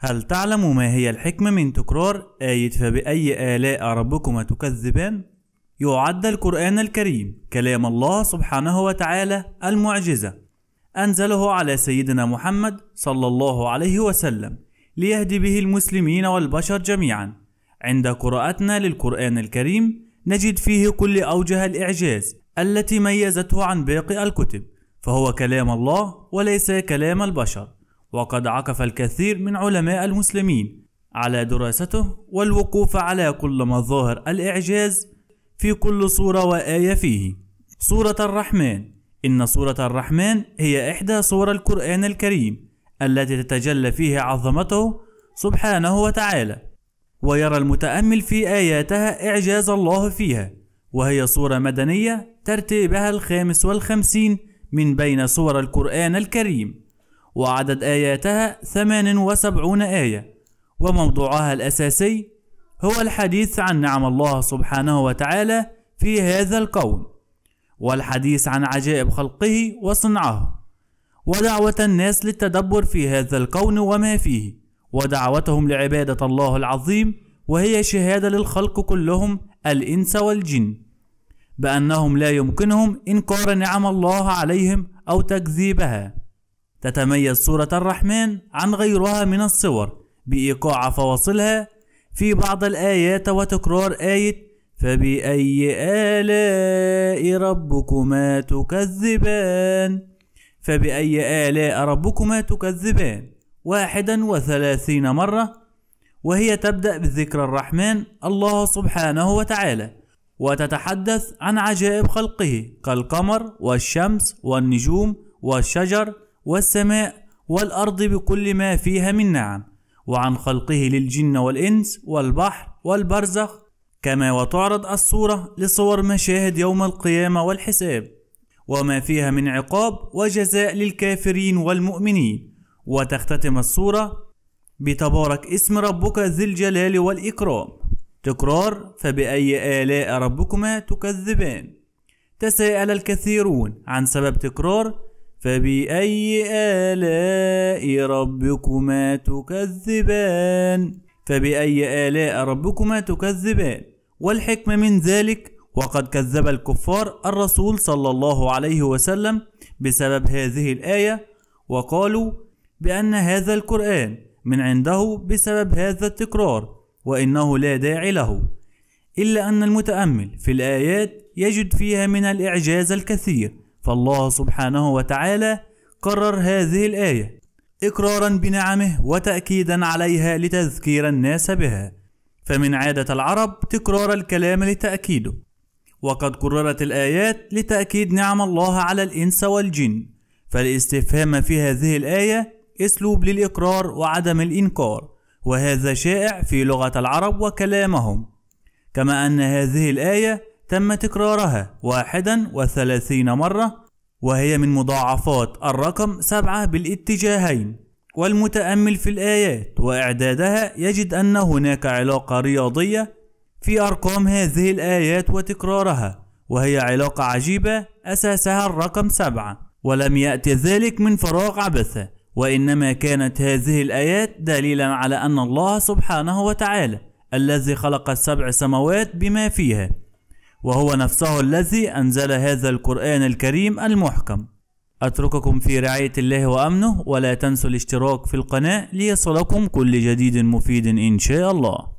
هل تعلم ما هي الحكمة من تكرار آية فبأي آلاء ربكما تكذبان؟ يعد القرآن الكريم كلام الله سبحانه وتعالى المعجزة أنزله على سيدنا محمد صلى الله عليه وسلم ليهدي به المسلمين والبشر جميعا عند قراءتنا للقرآن الكريم نجد فيه كل أوجه الإعجاز التي ميزته عن باقي الكتب فهو كلام الله وليس كلام البشر وقد عكف الكثير من علماء المسلمين على دراسته والوقوف على كل مظاهر الإعجاز في كل صورة وآية فيه سورة الرحمن إن سورة الرحمن هي إحدى صور القرآن الكريم التي تتجلى فيه عظمته سبحانه وتعالى ويرى المتأمل في آياتها إعجاز الله فيها وهي صورة مدنية ترتيبها الخامس والخمسين من بين صور القرآن الكريم وعدد آياتها 78 آية وموضوعها الأساسي هو الحديث عن نعم الله سبحانه وتعالى في هذا الكون والحديث عن عجائب خلقه وصنعه ودعوة الناس للتدبر في هذا الكون وما فيه ودعوتهم لعبادة الله العظيم وهي شهادة للخلق كلهم الإنس والجن بأنهم لا يمكنهم إنكار نعم الله عليهم أو تكذيبها تتميز صورة الرحمن عن غيرها من الصور بإيقاع فواصلها في بعض الآيات وتكرار آية فبأي آلاء ربكما تكذبان فبأي آلاء ربكما تكذبان واحدا وثلاثين مرة وهي تبدأ بذكر الرحمن الله سبحانه وتعالى وتتحدث عن عجائب خلقه كالقمر والشمس والنجوم والشجر والسماء والأرض بكل ما فيها من نعم وعن خلقه للجن والإنس والبحر والبرزخ كما وتعرض الصورة لصور مشاهد يوم القيامة والحساب وما فيها من عقاب وجزاء للكافرين والمؤمنين وتختتم الصورة بتبارك اسم ربك ذي الجلال والإكرام تكرار فبأي آلاء ربكما تكذبان تساءل الكثيرون عن سبب تكرار فبأي آلاء ربكما تكذبان فبأي آلاء ربكما تكذبان والحكمة من ذلك وقد كذب الكفار الرسول صلى الله عليه وسلم بسبب هذه الآية وقالوا بأن هذا القرآن من عنده بسبب هذا التكرار وإنه لا داعي له إلا أن المتأمل في الآيات يجد فيها من الإعجاز الكثير فالله سبحانه وتعالى قرر هذه الآية إقرارا بنعمه وتأكيدا عليها لتذكير الناس بها فمن عادة العرب تكرار الكلام لتأكيده وقد كررت الآيات لتأكيد نعم الله على الإنس والجن فالاستفهام في هذه الآية أسلوب للإقرار وعدم الإنكار وهذا شائع في لغة العرب وكلامهم كما أن هذه الآية تم تكرارها 31 مرة وهي من مضاعفات الرقم سبعة بالاتجاهين والمتأمل في الآيات وإعدادها يجد أن هناك علاقة رياضية في أرقام هذه الآيات وتكرارها وهي علاقة عجيبة أساسها الرقم سبعة ولم يأتي ذلك من فراغ عبثة وإنما كانت هذه الآيات دليلا على أن الله سبحانه وتعالى الذي خلق السبع سماوات بما فيها وهو نفسه الذي أنزل هذا القرآن الكريم المحكم أترككم في رعاية الله وأمنه ولا تنسوا الاشتراك في القناة ليصلكم كل جديد مفيد إن شاء الله